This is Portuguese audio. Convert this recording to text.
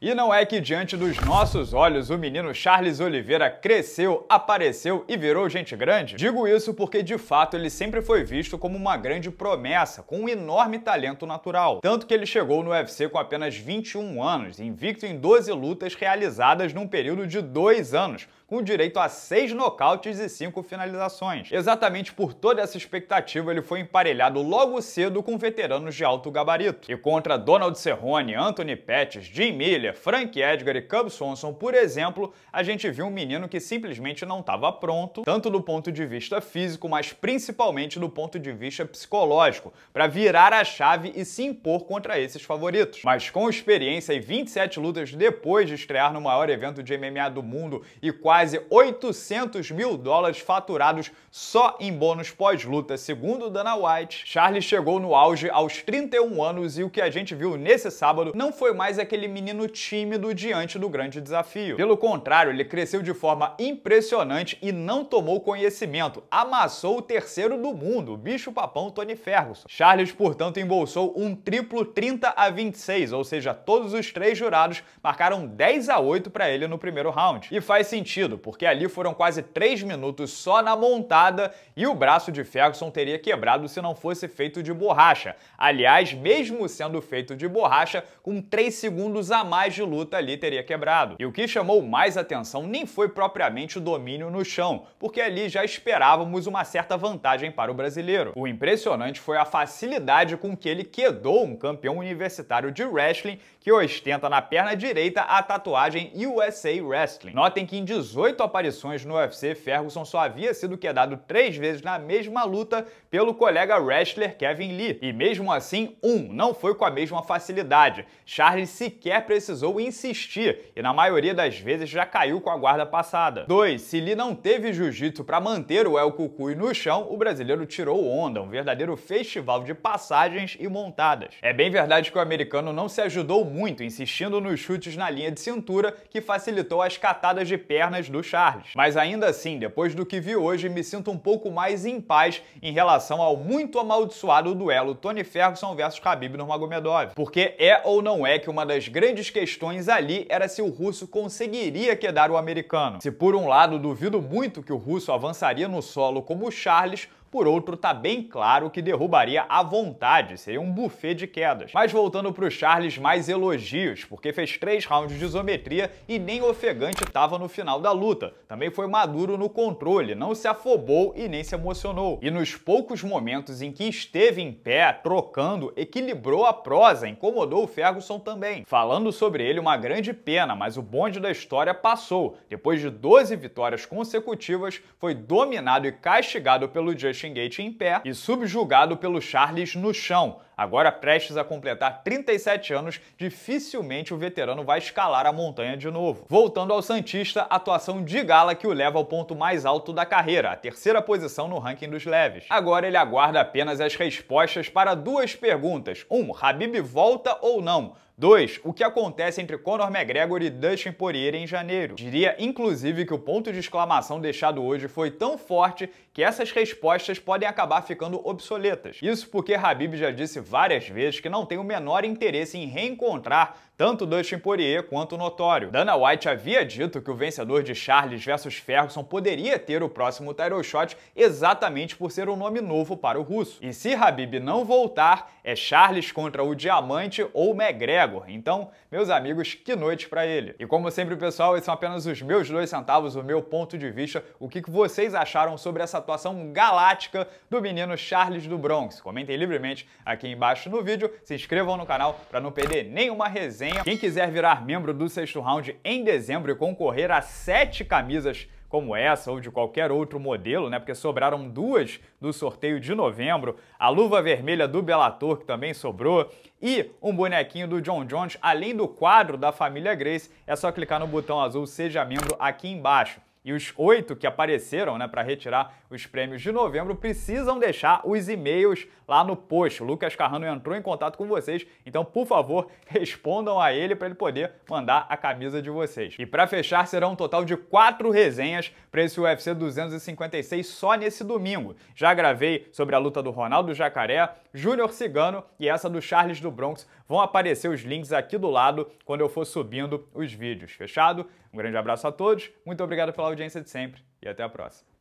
E não é que diante dos nossos olhos o menino Charles Oliveira cresceu, apareceu e virou gente grande? Digo isso porque de fato ele sempre foi visto como uma grande promessa, com um enorme talento natural. Tanto que ele chegou no UFC com apenas 21 anos, invicto em 12 lutas realizadas num período de dois anos, com direito a seis nocautes e cinco finalizações. Exatamente por toda essa expectativa, ele foi emparelhado logo cedo com veteranos de alto gabarito. E contra Donald Cerrone, Anthony Pettis, Jim Miller, Frank Edgar e Cub Swanson, por exemplo, a gente viu um menino que simplesmente não estava pronto, tanto do ponto de vista físico, mas principalmente do ponto de vista psicológico, para virar a chave e se impor contra esses favoritos. Mas com experiência e 27 lutas depois de estrear no maior evento de MMA do mundo e quase 800 mil dólares faturados só em bônus pós-luta, segundo Dana White, Charles chegou no auge aos 31 anos e o que a gente viu nesse sábado não foi mais aquele menino tímido diante do grande desafio. Pelo contrário, ele cresceu de forma impressionante e não tomou conhecimento. Amassou o terceiro do mundo, o bicho-papão Tony Ferguson. Charles, portanto, embolsou um triplo 30 a 26, ou seja, todos os três jurados marcaram 10 a 8 para ele no primeiro round. E faz sentido, porque ali foram quase 3 minutos só na montada e o braço de Ferguson teria quebrado se não fosse feito de borracha. Aliás, mesmo sendo feito de borracha, com 3 segundos a mais mais de luta ali teria quebrado. E o que chamou mais atenção nem foi propriamente o domínio no chão, porque ali já esperávamos uma certa vantagem para o brasileiro. O impressionante foi a facilidade com que ele quedou um campeão universitário de wrestling que ostenta na perna direita a tatuagem USA Wrestling. Notem que em 18 aparições no UFC, Ferguson só havia sido quedado três vezes na mesma luta pelo colega wrestler Kevin Lee. E mesmo assim, um, não foi com a mesma facilidade. Charles sequer precisou precisou insistir e na maioria das vezes já caiu com a guarda passada. 2. Se Lee não teve jiu-jitsu para manter o El Kukui no chão, o brasileiro tirou onda, um verdadeiro festival de passagens e montadas. É bem verdade que o americano não se ajudou muito insistindo nos chutes na linha de cintura que facilitou as catadas de pernas do Charles. Mas ainda assim, depois do que vi hoje, me sinto um pouco mais em paz em relação ao muito amaldiçoado duelo Tony Ferguson versus Khabib Nurmagomedov. Porque é ou não é que uma das grandes questões questões ali era se o russo conseguiria quedar o americano. Se por um lado duvido muito que o russo avançaria no solo como o Charles, por outro, tá bem claro que derrubaria à vontade, seria um buffet de quedas. Mas voltando pro Charles, mais elogios, porque fez três rounds de isometria e nem ofegante estava no final da luta. Também foi maduro no controle, não se afobou e nem se emocionou. E nos poucos momentos em que esteve em pé, trocando, equilibrou a prosa, incomodou o Ferguson também. Falando sobre ele, uma grande pena, mas o bonde da história passou. Depois de 12 vitórias consecutivas, foi dominado e castigado pelo Justin Wishingate em pé e subjugado pelo Charles no chão. Agora prestes a completar 37 anos, dificilmente o veterano vai escalar a montanha de novo. Voltando ao Santista, atuação de gala que o leva ao ponto mais alto da carreira, a terceira posição no ranking dos leves. Agora ele aguarda apenas as respostas para duas perguntas. Um, Habib volta ou não? 2. O que acontece entre Conor McGregor e Dustin Poirier em janeiro? Diria inclusive que o ponto de exclamação deixado hoje foi tão forte que essas respostas podem acabar ficando obsoletas. Isso porque Habib já disse várias vezes que não tem o menor interesse em reencontrar tanto Dustin Poirier quanto o notório. Dana White havia dito que o vencedor de Charles versus Ferguson poderia ter o próximo title shot exatamente por ser um nome novo para o russo. E se Habib não voltar, é Charles contra o Diamante ou McGregor Gregor. Então, meus amigos, que noite para ele. E como sempre, pessoal, esses são apenas os meus dois centavos, o meu ponto de vista, o que vocês acharam sobre essa atuação galáctica do menino Charles do Bronx. Comentem livremente aqui embaixo no vídeo, se inscrevam no canal para não perder nenhuma resenha. Quem quiser virar membro do Sexto Round em dezembro e concorrer a sete camisas como essa ou de qualquer outro modelo, né? Porque sobraram duas do sorteio de novembro, a luva vermelha do Bellator que também sobrou e um bonequinho do John Jones, além do quadro da família Grace. É só clicar no botão azul seja membro aqui embaixo. E os oito que apareceram né, para retirar os prêmios de novembro precisam deixar os e-mails lá no post. O Lucas Carrano entrou em contato com vocês, então, por favor, respondam a ele para ele poder mandar a camisa de vocês. E para fechar, serão um total de quatro resenhas para esse UFC 256 só nesse domingo. Já gravei sobre a luta do Ronaldo Jacaré, Júnior Cigano e essa do Charles do Bronx. Vão aparecer os links aqui do lado quando eu for subindo os vídeos. Fechado? Um grande abraço a todos, muito obrigado pela audiência de sempre e até a próxima.